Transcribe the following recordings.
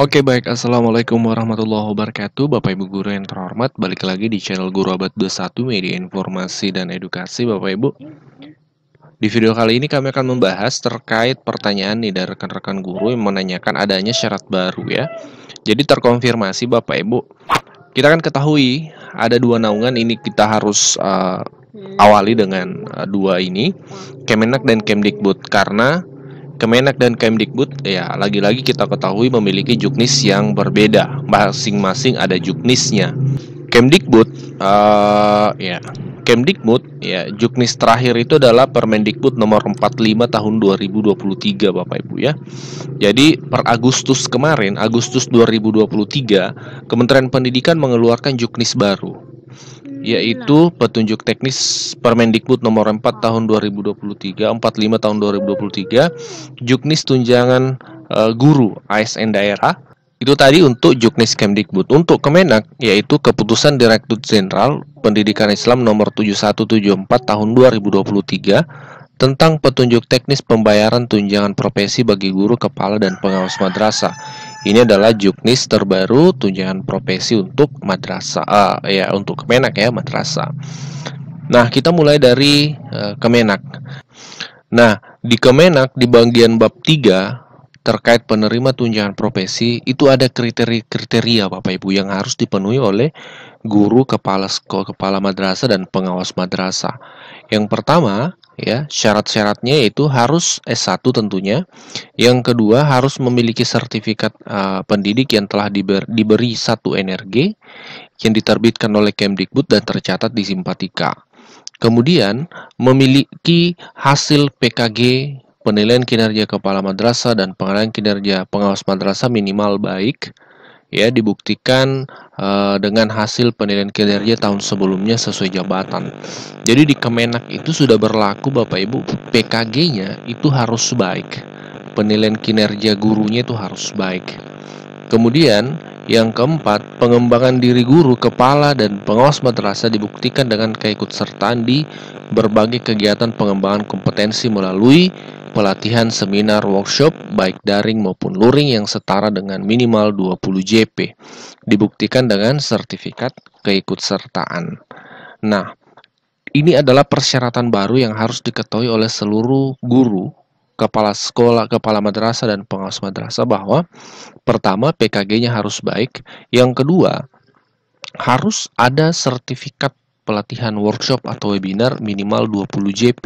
Oke baik, Assalamualaikum warahmatullahi wabarakatuh Bapak Ibu Guru yang terhormat Balik lagi di channel Guru Abad 21 Media Informasi dan Edukasi Bapak Ibu Di video kali ini kami akan membahas terkait pertanyaan nih dari rekan-rekan guru yang menanyakan adanya syarat baru ya Jadi terkonfirmasi Bapak Ibu Kita akan ketahui ada dua naungan ini kita harus uh, awali dengan uh, dua ini Kemenak dan Kemdikbud Karena Kemenak dan Kemdikbud ya lagi-lagi kita ketahui memiliki juknis yang berbeda. Masing-masing ada juknisnya. Kemdikbud uh, ya Kemdikbud ya juknis terakhir itu adalah Permendikbud nomor 45 tahun 2023 Bapak Ibu ya. Jadi per Agustus kemarin Agustus 2023 Kementerian Pendidikan mengeluarkan juknis baru yaitu hmm. petunjuk teknis Permendikbud nomor 4 tahun 2023, 45 tahun 2023, Juknis tunjangan uh, guru ASN daerah. Itu tadi untuk Juknis Kemdikbud. Untuk Kemenak yaitu keputusan Direktur Jenderal Pendidikan Islam nomor 7174 tahun 2023 tentang petunjuk teknis pembayaran tunjangan profesi bagi guru, kepala dan pengawas madrasah ini adalah juknis terbaru tunjangan profesi untuk madrasah uh, ya untuk Kemenak ya madrasah. Nah, kita mulai dari uh, Kemenak. Nah, di Kemenak di bagian bab 3 terkait penerima tunjangan profesi itu ada kriteria-kriteria Bapak Ibu yang harus dipenuhi oleh guru, kepala sekolah, kepala madrasah dan pengawas madrasah. Yang pertama, ya syarat-syaratnya yaitu harus S1 tentunya yang kedua harus memiliki sertifikat uh, pendidik yang telah diber, diberi satu NRG yang diterbitkan oleh Kemdikbud dan tercatat di Simpatika kemudian memiliki hasil PKG penilaian kinerja kepala madrasah dan pengalaman kinerja pengawas madrasah minimal baik ya dibuktikan uh, dengan hasil penilaian kinerja tahun sebelumnya sesuai jabatan. Jadi di Kemenak itu sudah berlaku Bapak Ibu PKG-nya itu harus baik. Penilaian kinerja gurunya itu harus baik. Kemudian yang keempat, pengembangan diri guru, kepala, dan pengawas madrasah dibuktikan dengan keikutsertaan di berbagai kegiatan pengembangan kompetensi melalui pelatihan seminar workshop baik daring maupun luring yang setara dengan minimal 20 JP dibuktikan dengan sertifikat keikutsertaan. Nah, ini adalah persyaratan baru yang harus diketahui oleh seluruh guru, kepala sekolah, kepala madrasah dan pengawas madrasah bahwa pertama PKG-nya harus baik, yang kedua harus ada sertifikat pelatihan workshop atau webinar minimal 20 JP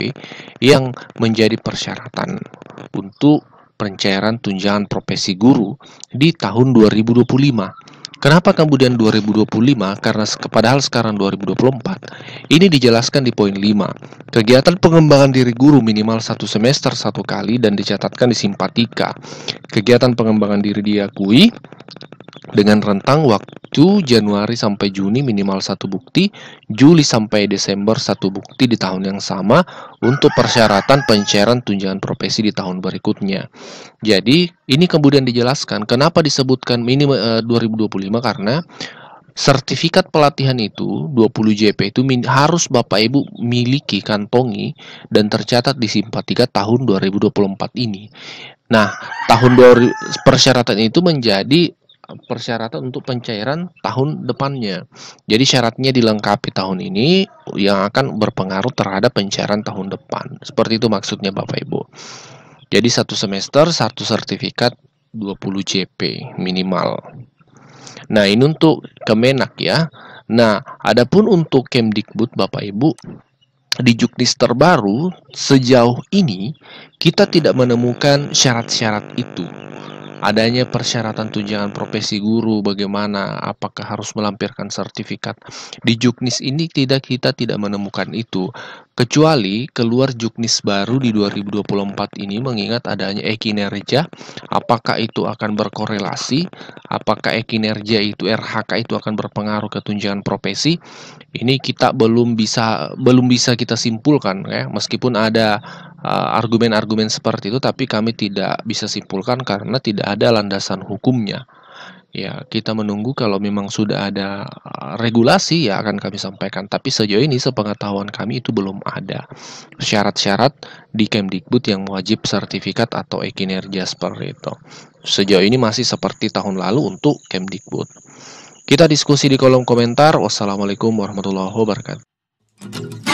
yang menjadi persyaratan untuk pencairan tunjangan profesi guru di tahun 2025. Kenapa kemudian 2025? Karena padahal sekarang 2024. Ini dijelaskan di poin 5. Kegiatan pengembangan diri guru minimal satu semester satu kali dan dicatatkan di simpatika. Kegiatan pengembangan diri diakui dengan rentang waktu Januari sampai Juni minimal satu bukti, Juli sampai Desember satu bukti di tahun yang sama untuk persyaratan pencairan tunjangan profesi di tahun berikutnya. Jadi, ini kemudian dijelaskan kenapa disebutkan minimal eh, 2025 karena Sertifikat pelatihan itu 20 JP itu min, harus Bapak Ibu miliki kantongi dan tercatat di Simpatiga tahun 2024 ini. Nah, tahun persyaratan itu menjadi persyaratan untuk pencairan tahun depannya. Jadi syaratnya dilengkapi tahun ini yang akan berpengaruh terhadap pencairan tahun depan. Seperti itu maksudnya Bapak Ibu. Jadi satu semester satu sertifikat 20 CP minimal. Nah, ini untuk Kemenak ya. Nah, adapun untuk Kemdikbud Bapak Ibu di juknis terbaru sejauh ini kita tidak menemukan syarat-syarat itu. Adanya persyaratan tunjangan profesi guru bagaimana apakah harus melampirkan sertifikat di juknis ini tidak kita tidak menemukan itu. Kecuali keluar juknis baru di 2024 ini mengingat adanya e apakah itu akan berkorelasi, apakah e itu RHK itu akan berpengaruh ke tunjangan profesi? Ini kita belum bisa belum bisa kita simpulkan ya, meskipun ada uh, argumen-argumen uh, seperti itu tapi kami tidak bisa simpulkan karena tidak ada landasan hukumnya. Ya, kita menunggu kalau memang sudah ada eh, regulasi ya akan kami sampaikan. Tapi sejauh ini sepengetahuan kami itu belum ada syarat-syarat di Kemdikbud yang wajib sertifikat atau e-kinerja seperti itu. Sejauh ini masih seperti tahun lalu untuk Kemdikbud. Kita diskusi di kolom komentar. Wassalamualaikum warahmatullahi wabarakatuh.